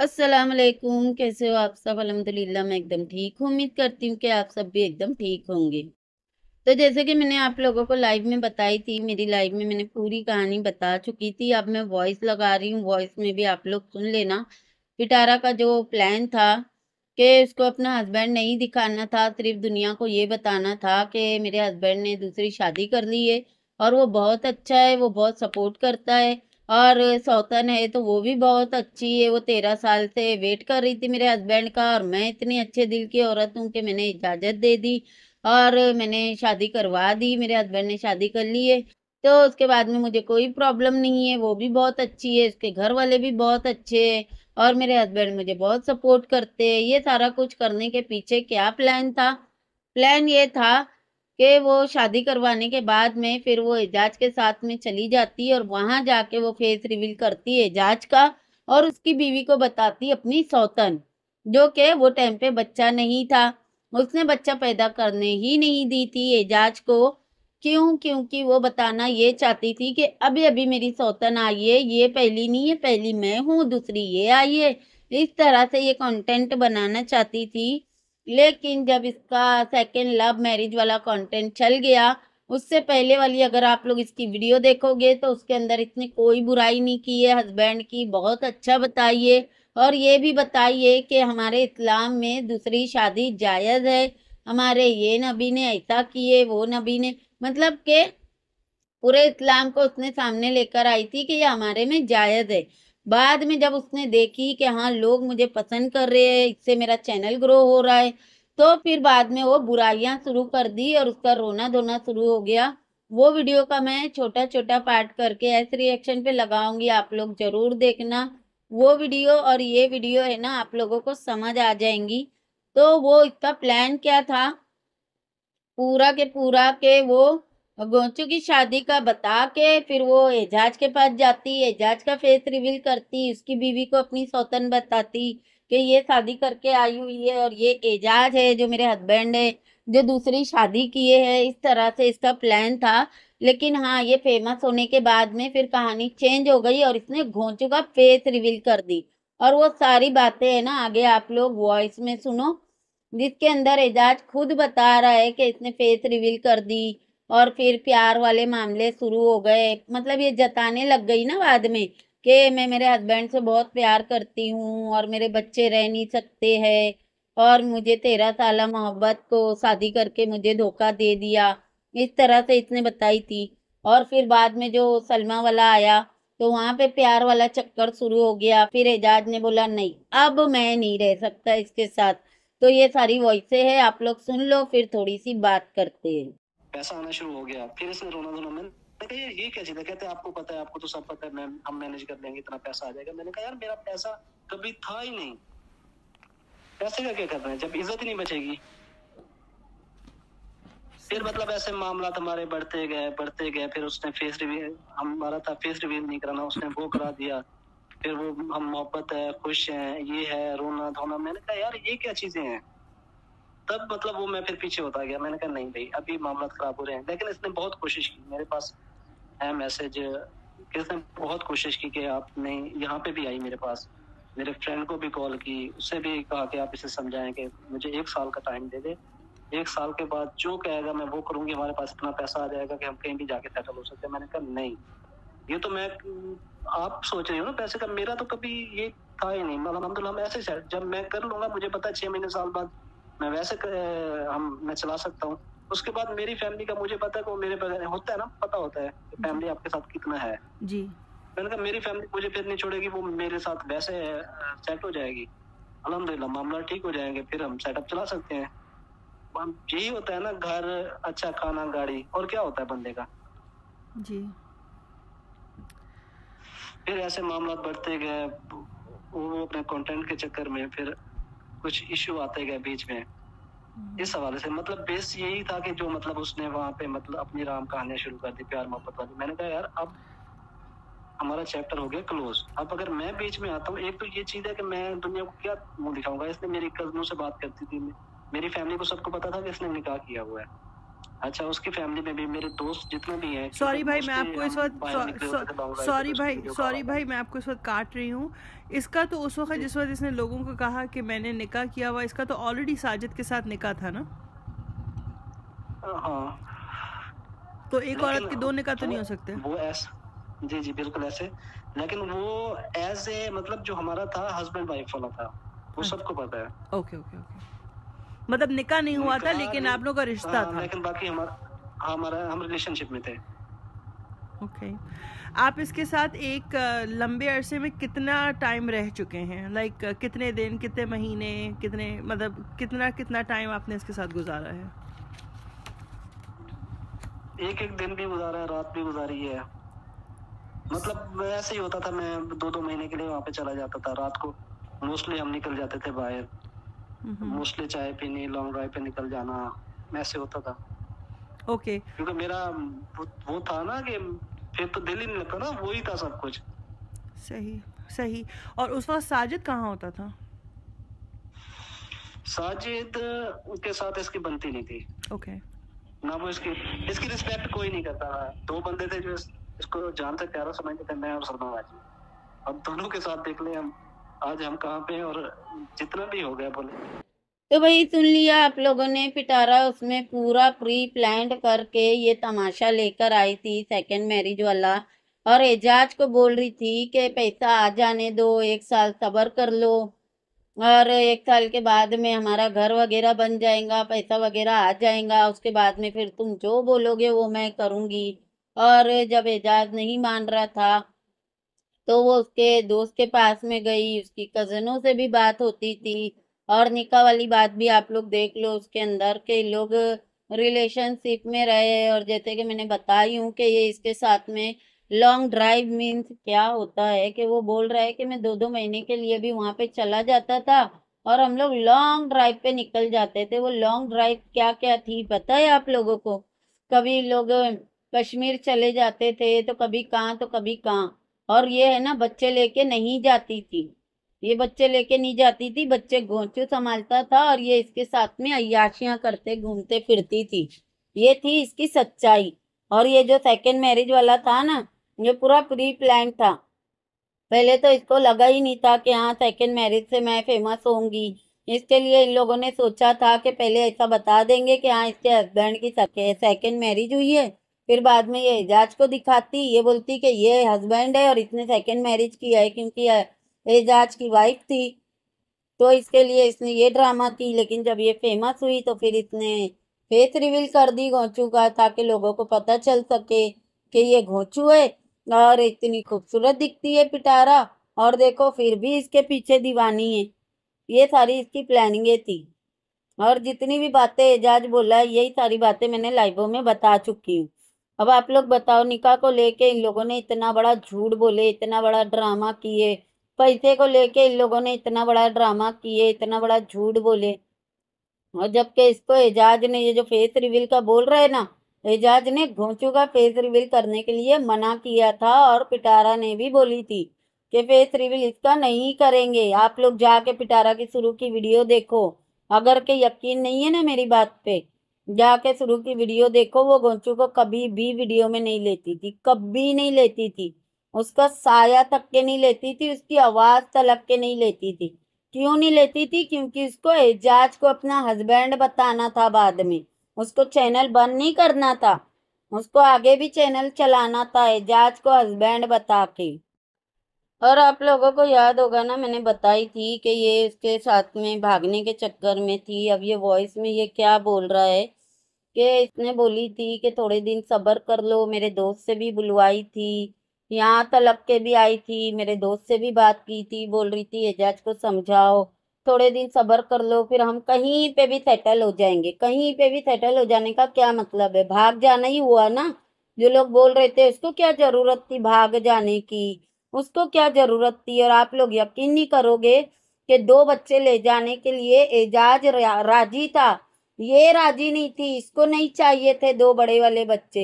असलकुम कैसे हो आप सब अलहमदिल्ला मैं एकदम ठीक हूँ उम्मीद करती हूँ कि आप सब भी एकदम ठीक होंगे तो जैसे कि मैंने आप लोगों को लाइव में बताई थी मेरी लाइव में मैंने पूरी कहानी बता चुकी थी अब मैं वॉइस लगा रही हूँ वॉइस में भी आप लोग सुन लेना पिटारा का जो प्लान था कि उसको अपना हस्बैंड नहीं दिखाना था सिर्फ दुनिया को ये बताना था कि मेरे हस्बैंड ने दूसरी शादी कर ली है और वो बहुत अच्छा है वो बहुत सपोर्ट करता है और सौतन है तो वो भी बहुत अच्छी है वो तेरह साल से वेट कर रही थी मेरे हस्बैंड का और मैं इतनी अच्छे दिल की औरत हूँ कि मैंने इजाज़त दे दी और मैंने शादी करवा दी मेरे हस्बैंड ने शादी कर ली है तो उसके बाद में मुझे कोई प्रॉब्लम नहीं है वो भी बहुत अच्छी है उसके घर वाले भी बहुत अच्छे है और मेरे हस्बैंड मुझे बहुत सपोर्ट करते हैं ये सारा कुछ करने के पीछे क्या प्लान था प्लान ये था कि वो शादी करवाने के बाद में फिर वो एजाज के साथ में चली जाती है और वहाँ जाके वो फेस रिवील करती है एजाज का और उसकी बीवी को बताती अपनी सौतन जो कि वो टाइम पे बच्चा नहीं था उसने बच्चा पैदा करने ही नहीं दी थी एजाज को क्यों क्योंकि वो बताना ये चाहती थी कि अभी अभी मेरी सौतन आई है ये पहली नहीं है पहली मैं हूँ दूसरी ये आई है इस तरह से ये कंटेंट बनाना चाहती थी लेकिन जब इसका सेकेंड लव मैरिज वाला कॉन्टेंट चल गया उससे पहले वाली अगर आप लोग इसकी वीडियो देखोगे तो उसके अंदर इसने कोई बुराई नहीं की है हस्बैंड की बहुत अच्छा बताइए और ये भी बताइए कि हमारे इस्लाम में दूसरी शादी जायज़ है हमारे ये नबी ने ऐसा किए वो नबी ने मतलब के पूरे इस्लाम को उसने सामने लेकर आई थी कि ये हमारे में जायज़ है बाद में जब उसने देखी कि हाँ लोग मुझे पसंद कर रहे हैं इससे मेरा चैनल ग्रो हो रहा है तो फिर बाद में वो बुराइयां शुरू कर दी और उसका रोना धोना शुरू हो गया वो वीडियो का मैं छोटा छोटा पार्ट करके ऐसे रिएक्शन पे लगाऊंगी आप लोग ज़रूर देखना वो वीडियो और ये वीडियो है ना आप लोगों को समझ आ जाएंगी तो वो इसका प्लान क्या था पूरा के पूरा के वो गोंचू की शादी का बता के फिर वो एजाज के पास जाती एजाज का फेस रिवील करती उसकी बीवी को अपनी सौतन बताती कि ये शादी करके आई हुई है और ये एजाज है जो मेरे हस्बैंड है जो दूसरी शादी किए हैं इस तरह से इसका प्लान था लेकिन हाँ ये फेमस होने के बाद में फिर कहानी चेंज हो गई और इसने घोंचू का फेस रिवील कर दी और वो सारी बातें है ना आगे आप लोग वॉइस में सुनो जिसके अंदर एजाज खुद बता रहा है कि इसने फेस रिवील कर दी और फिर प्यार वाले मामले शुरू हो गए मतलब ये जताने लग गई ना बाद में कि मैं मेरे हस्बैंड से बहुत प्यार करती हूँ और मेरे बच्चे रह नहीं सकते हैं और मुझे तेरह साल मोहब्बत को शादी करके मुझे धोखा दे दिया इस तरह से इसने बताई थी और फिर बाद में जो सलमा वाला आया तो वहाँ पे प्यार वाला चक्कर शुरू हो गया फिर एजाज ने बोला नहीं अब मैं नहीं रह सकता इसके साथ तो ये सारी वॉइसें है आप लोग सुन लो फिर थोड़ी सी बात करते हैं पैसा आना शुरू हो गया फिर इसने रोना धोना मैंने कहा ये क्या चीज है कहते आपको पता है आपको तो सब पता है मैम हम मैनेज कर लेंगे इतना पैसा आ जाएगा मैंने कहा यार मेरा पैसा कभी था ही नहीं पैसे का क्या कर रहे हैं जब इज्जत ही नहीं बचेगी फिर मतलब ऐसे मामला हमारे बढ़ते गए बढ़ते गए फिर उसने फेस रिवील हमारा था फेस रिवील नहीं कराना उसने वो करा दिया फिर वो हम मोहब्बत है खुश है ये है रोना धोना मैंने कहा यार ये क्या चीजें हैं तब मतलब वो मैं फिर पीछे होता गया मैंने कहा नहीं भाई अभी मामला खराब हो रहे हैं लेकिन इसने बहुत कोशिश की मेरे पास है मैसेज इसने बहुत कोशिश की कि नहीं यहाँ पे भी आई मेरे पास मेरे फ्रेंड को भी कॉल की उससे भी कहा कि आप इसे समझाएं कि मुझे एक साल का टाइम दे दे एक साल के बाद जो कहेगा मैं वो करूंगी हमारे पास इतना पैसा आ जाएगा कि हम कहीं भी जाके सेटल हो सकते हैं मैंने कहा नहीं ये तो मैं आप सोच रहे हो ना पैसे का मेरा तो कभी ये था ही नहीं मतलब हम तो, ऐसे जब मैं कर लूंगा मुझे पता छह महीने साल बाद मैं वैसे कर, हम मैं चला सकता हूँ उसके बाद मेरी फैमिली का मुझे पता है वो मेरे बगैर होता है ना पता होता है कि फैमिली आपके साथ कितना है जी मैंने कहा मेरी फैमिली मुझे फिर नहीं छोड़ेगी वो मेरे साथ वैसे सेट हो जाएगी अलहमदिल्ला मामला ठीक हो जाएंगे फिर हम सेटअप चला सकते हैं यही होता है ना घर अच्छा खाना गाड़ी और क्या होता है बंदे का जी फिर ऐसे मामला बढ़ते गए वो अपने कंटेंट के चक्कर में फिर कुछ इश्यू आते गए बीच में हम्म। इस हवाले से मतलब बेस यही था कि जो मतलब उसने वहां पे मतलब अपनी राम कहानियां शुरू कर दी प्यार मोहब्बत वाली मैंने कहा यार अब हमारा चैप्टर हो गया क्लोज अब अगर मैं बीच में आता हूँ एक तो ये चीज है कि मैं दुनिया को क्या मुंह दिखाऊंगा इसने मेरी कजनों से बात करती थी मेरी फैमिली को सबको पता था कि इसने निकाह किया हुआ है अच्छा उसकी फैमिली में भी मेरे दोस्त जितने भी हैं सॉरी भाई मैं आपको इस वक्त सॉरी भाई सॉरी भाई मैं आपको इस वक्त काट रही हूँ इसका तो उस वक्त जिस वक्त इसने लोगों को कहा कि मैंने निकाह किया हुआ इसका तो ऑलरेडी साजिद के साथ निकाह था ना हाँ तो एक औरत के दो निकाह तो नहीं हो सकते वो ऐसा जी जी बिल्कुल ऐसे लेकिन वो एज ए मतलब जो हमारा था हस्बैंड वाइफ वाला था वो हाँ। सबको पता है ओके ओके ओके मतलब निकाह नहीं हुआ था लेकिन आप लोगों का रिश्ता हाँ, था लेकिन बाकी हमारा हमारा हम रिलेशनशिप में थे ओके आप इसके साथ एक लंबे अरसे में कितना टाइम रह चुके हैं लाइक like, कितने दिन कितने महीने कितने मतलब कितना कितना टाइम आपने इसके साथ गुजारा है एक एक दिन भी गुजारा है रात भी गुजारी है मतलब ऐसे ही होता था मैं दो दो महीने के लिए वहाँ पे चला जाता था रात को मोस्टली हम निकल जाते थे बाहर मोस्टली mm-hmm. चाय पीनी लॉन्ग ड्राइव पे निकल जाना मैं ऐसे होता था ओके okay. क्योंकि मेरा वो, वो था ना कि फिर तो दिल ही नहीं लगता ना वही था सब कुछ सही सही और उस वक्त साजिद कहाँ होता था साजिद के साथ इसकी बनती नहीं थी ओके okay. ना वो इसकी इसकी रिस्पेक्ट कोई नहीं करता था दो बंदे थे जो इस, इसको जानते प्यारा समझते थे मैं और सरदार भाजी अब दोनों के साथ देख ले हम आज हम कहाँ पे और जितना भी हो गया बोले तो भाई सुन लिया आप लोगों ने पिटारा उसमें पूरा प्री प्लान करके ये तमाशा लेकर आई थी सेकंड मैरिज वाला और एजाज को बोल रही थी कि पैसा आ जाने दो एक साल सबर कर लो और एक साल के बाद में हमारा घर वगैरह बन जाएगा पैसा वगैरह आ जाएगा उसके बाद में फिर तुम जो बोलोगे वो मैं करूँगी और जब एजाज नहीं मान रहा था तो वो उसके दोस्त के पास में गई उसकी कजनों से भी बात होती थी और निका वाली बात भी आप लोग देख लो उसके अंदर के लोग रिलेशनशिप में रहे और जैसे कि मैंने बताई हूँ कि ये इसके साथ में लॉन्ग ड्राइव मीन्स क्या होता है कि वो बोल रहा है कि मैं दो दो महीने के लिए भी वहाँ पे चला जाता था और हम लोग लॉन्ग ड्राइव पे निकल जाते थे वो लॉन्ग ड्राइव क्या क्या थी पता है आप लोगों को कभी लोग कश्मीर चले जाते थे तो कभी कहाँ तो कभी कहाँ और ये है ना बच्चे लेके नहीं जाती थी ये बच्चे लेके नहीं जाती थी बच्चे गोचू संभालता था और ये इसके साथ में अयाशियाँ करते घूमते फिरती थी ये थी इसकी सच्चाई और ये जो सेकेंड मैरिज वाला था ना ये पूरा प्री प्लान था पहले तो इसको लगा ही नहीं था कि हाँ सेकेंड मैरिज से मैं फेमस होंगी इसके लिए इन लोगों ने सोचा था कि पहले ऐसा बता देंगे कि हाँ इसके हस्बैंड की सेकेंड मैरिज हुई है फिर बाद में ये एजाज को दिखाती ये बोलती कि ये हस्बैंड है और इसने सेकेंड मैरिज किया है क्योंकि एजाज की वाइफ थी तो इसके लिए इसने ये ड्रामा की लेकिन जब ये फेमस हुई तो फिर इसने फेस रिवील कर दी घोंचू का ताकि लोगों को पता चल सके कि ये घोंचू है और इतनी खूबसूरत दिखती है पिटारा और देखो फिर भी इसके पीछे दीवानी है ये सारी इसकी प्लानिंगें थी और जितनी भी बातें एजाज बोला है यही सारी बातें मैंने लाइवों में बता चुकी हूँ अब आप लोग बताओ निकाह को लेके इन लोगों ने इतना बड़ा झूठ बोले इतना बड़ा ड्रामा किए पैसे को लेके इन लोगों ने इतना बड़ा ड्रामा किए इतना बड़ा झूठ बोले और जबकि इसको एजाज ने ये जो फेस रिवील का बोल रहे ना एजाज ने घोंचू का फेस रिवील करने के लिए मना किया था और पिटारा ने भी बोली थी कि फेस रिवील इसका नहीं करेंगे आप लोग जाके पिटारा की शुरू की वीडियो देखो अगर के यकीन नहीं है ना मेरी बात पे जाके शुरू की वीडियो देखो वो गोंचू को कभी भी वीडियो में नहीं लेती थी कभी नहीं लेती थी उसका साया तक के नहीं लेती थी उसकी आवाज़ तलक के नहीं लेती थी क्यों नहीं लेती थी क्योंकि उसको एजाज को अपना हस्बैंड बताना था बाद में उसको चैनल बंद नहीं करना था उसको आगे भी चैनल चलाना था एजाज को हस्बैंड बता के और आप लोगों को याद होगा ना मैंने बताई थी कि ये उसके साथ में भागने के चक्कर में थी अब ये वॉइस में ये क्या बोल रहा है कि इसने बोली थी कि थोड़े दिन सब्र कर लो मेरे दोस्त से भी बुलवाई थी यहाँ तलब के भी आई थी मेरे दोस्त से भी बात की थी बोल रही थी एजाज को समझाओ थोड़े दिन सब्र कर लो फिर हम कहीं पे भी सेटल हो जाएंगे कहीं पे भी सेटल हो जाने का क्या मतलब है भाग जाना ही हुआ ना जो लोग बोल रहे थे उसको क्या ज़रूरत थी भाग जाने की उसको क्या ज़रूरत थी और आप लोग यकीन नहीं करोगे कि दो बच्चे ले जाने के लिए एजाज राजी था ये राजी नहीं थी इसको नहीं चाहिए थे दो बड़े वाले बच्चे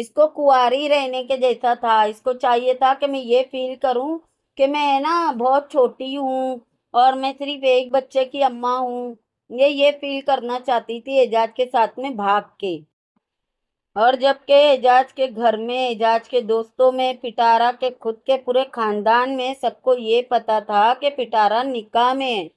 इसको कुआरी रहने के जैसा था इसको चाहिए था कि मैं ये फील करूं कि मैं ना बहुत छोटी हूँ और मैं सिर्फ एक बच्चे की अम्मा हूँ ये ये फील करना चाहती थी एजाज के साथ में भाग के और जबकि एजाज के घर में एजाज के दोस्तों में पिटारा के खुद के पूरे खानदान में सबको ये पता था कि पिटारा निकाह में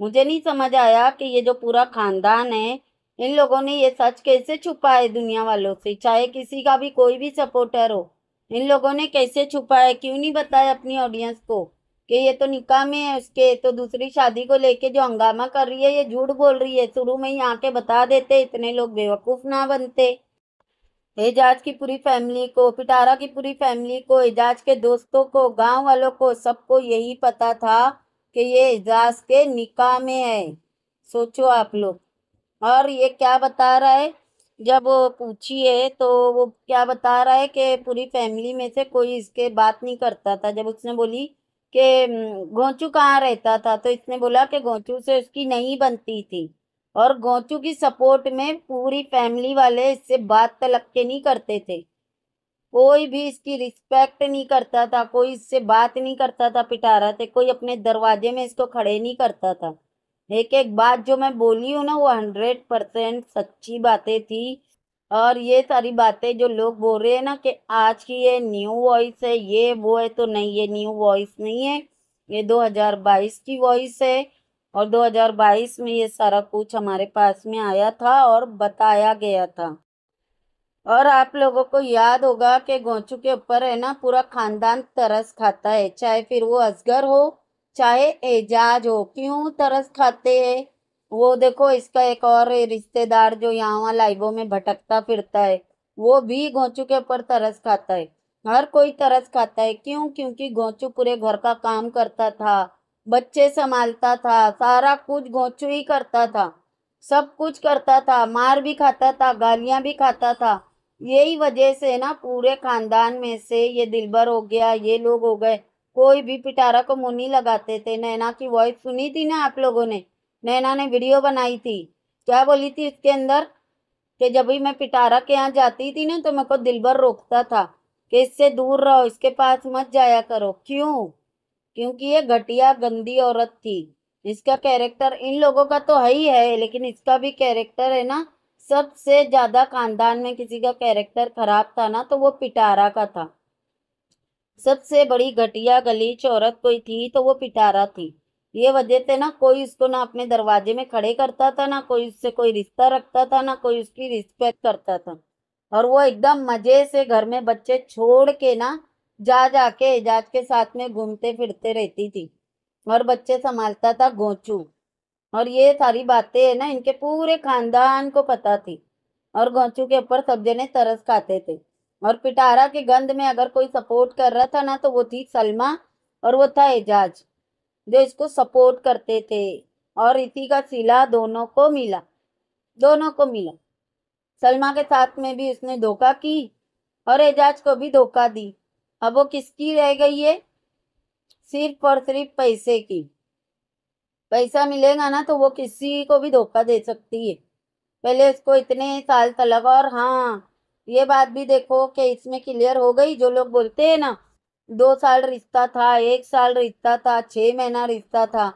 मुझे नहीं समझ आया कि ये जो पूरा खानदान है इन लोगों ने ये सच कैसे छुपा है दुनिया वालों से चाहे किसी का भी कोई भी सपोर्टर हो इन लोगों ने कैसे छुपा है क्यों नहीं बताया अपनी ऑडियंस को कि ये तो निकाह में है उसके तो दूसरी शादी को लेके जो हंगामा कर रही है ये झूठ बोल रही है शुरू में ही आके बता देते इतने लोग बेवकूफ़ ना बनते एजाज की पूरी फैमिली को पिटारा की पूरी फैमिली को एजाज के दोस्तों को गांव वालों को सबको यही पता था कि ये एजाज के निकाह में है सोचो आप लोग और ये क्या बता रहा है जब वो पूछी है तो वो क्या बता रहा है कि पूरी फैमिली में से कोई इसके बात नहीं करता था जब उसने बोली कि हम्म, गोचू कहाँ रहता था तो इसने बोला कि गोचू से उसकी नहीं बनती थी और गोचू की सपोर्ट में पूरी फैमिली वाले इससे बात तलब के नहीं करते थे कोई भी इसकी रिस्पेक्ट नहीं करता था कोई इससे बात नहीं करता था पिटारा थे कोई अपने दरवाजे में इसको खड़े नहीं करता था एक एक बात जो मैं बोली हूँ ना वो हंड्रेड परसेंट सच्ची बातें थी और ये सारी बातें जो लोग बोल रहे हैं ना कि आज की ये न्यू वॉइस है ये वो है तो नहीं ये न्यू वॉइस नहीं है ये 2022 की वॉइस है और 2022 में ये सारा कुछ हमारे पास में आया था और बताया गया था और आप लोगों को याद होगा कि गोचू के ऊपर है ना पूरा खानदान तरस खाता है चाहे फिर वो असगर हो चाहे एजाज हो क्यों तरस खाते है वो देखो इसका एक और रिश्तेदार जो यहाँ वहाँ लाइवों में भटकता फिरता है वो भी गोचू के ऊपर तरस खाता है हर कोई तरस खाता है क्यों क्योंकि गोचू पूरे घर का काम करता था बच्चे संभालता था सारा कुछ गोचू ही करता था सब कुछ करता था मार भी खाता था गालियाँ भी खाता था यही वजह से ना पूरे खानदान में से ये दिलबर हो गया ये लोग हो गए कोई भी पिटारा को मुंह नहीं लगाते थे नैना की वॉइस सुनी थी ना आप लोगों ने नैना ने वीडियो बनाई थी क्या बोली थी इसके अंदर कि जब भी मैं पिटारा के यहाँ जाती थी ना तो मेरे को दिलबर रोकता था कि इससे दूर रहो इसके पास मत जाया करो क्यों क्योंकि ये घटिया गंदी औरत थी इसका कैरेक्टर इन लोगों का तो है ही है लेकिन इसका भी कैरेक्टर है ना सबसे ज़्यादा खानदान में किसी का कैरेक्टर खराब था ना तो वो पिटारा का था सबसे बड़ी घटिया गली चौरत कोई थी तो वो पिटारा थी ये वजह थे ना कोई उसको ना अपने दरवाजे में खड़े करता था ना कोई उससे कोई रिश्ता रखता था ना कोई उसकी रिस्पेक्ट करता था और वो एकदम मजे से घर में बच्चे छोड़ के ना जा जाके एजाज के साथ में घूमते फिरते रहती थी और बच्चे संभालता था गोचू और ये सारी बातें है ना इनके पूरे खानदान को पता थी और गोचू के ऊपर सब जने तरस खाते थे और पिटारा के गंध में अगर कोई सपोर्ट कर रहा था ना तो वो थी सलमा और वो था एजाज जो इसको सपोर्ट करते थे और इसी का सिला दोनों को मिला दोनों को मिला सलमा के साथ में भी उसने धोखा की और एजाज को भी धोखा दी अब वो किसकी रह गई है सिर्फ और सिर्फ पैसे की पैसा मिलेगा ना तो वो किसी को भी धोखा दे सकती है पहले उसको इतने साल तलक और हाँ ये बात भी देखो कि इसमें क्लियर हो गई जो लोग बोलते हैं ना दो साल रिश्ता था एक साल रिश्ता था छः महीना रिश्ता था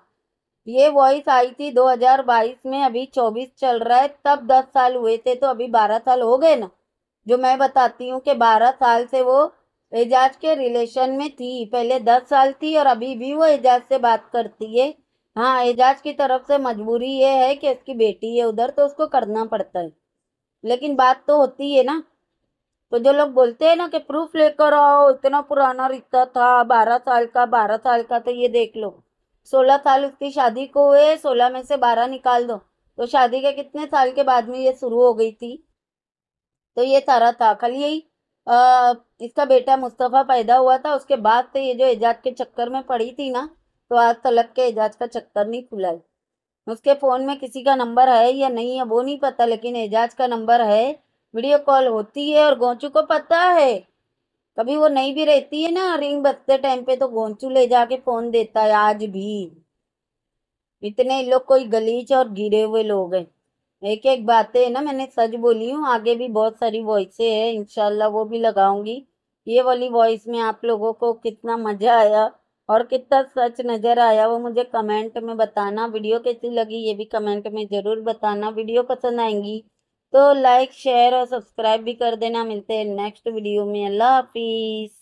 ये वॉइस आई थी 2022 में अभी 24 चल रहा है तब 10 साल हुए थे तो अभी 12 साल हो गए ना जो मैं बताती हूँ कि 12 साल से वो एजाज के रिलेशन में थी पहले 10 साल थी और अभी भी वो एजाज से बात करती है हाँ एजाज की तरफ से मजबूरी ये है कि उसकी बेटी है उधर तो उसको करना पड़ता है लेकिन बात तो होती है ना तो जो लोग बोलते हैं ना कि प्रूफ लेकर आओ इतना पुराना रिश्ता था बारह साल का बारह साल का तो ये देख लो सोलह साल उसकी शादी को हुए सोलह में से बारह निकाल दो तो शादी के कितने साल के बाद में ये शुरू हो गई थी तो ये सारा था खाली यही इसका बेटा मुस्तफ़ा पैदा हुआ था उसके बाद से ये जो एजाज के चक्कर में पड़ी थी ना तो आज तलक के एजाज का चक्कर नहीं खुला उसके फ़ोन में किसी का नंबर है या नहीं है वो नहीं पता लेकिन एजाज का नंबर है वीडियो कॉल होती है और गोंचू को पता है कभी वो नहीं भी रहती है ना रिंग बजते टाइम पे तो गोंचू ले जाके फोन देता है आज भी इतने लोग कोई गलीच और गिरे हुए लोग हैं एक एक बातें है ना मैंने सच बोली हूँ आगे भी बहुत सारी वॉइसें हैं इनशाला वो भी लगाऊंगी ये वाली वॉइस में आप लोगों को कितना मज़ा आया और कितना सच नज़र आया वो मुझे कमेंट में बताना वीडियो कैसी लगी ये भी कमेंट में ज़रूर बताना वीडियो पसंद आएंगी तो लाइक शेयर और सब्सक्राइब भी कर देना मिलते हैं नेक्स्ट वीडियो में अल्लाह हाफिज़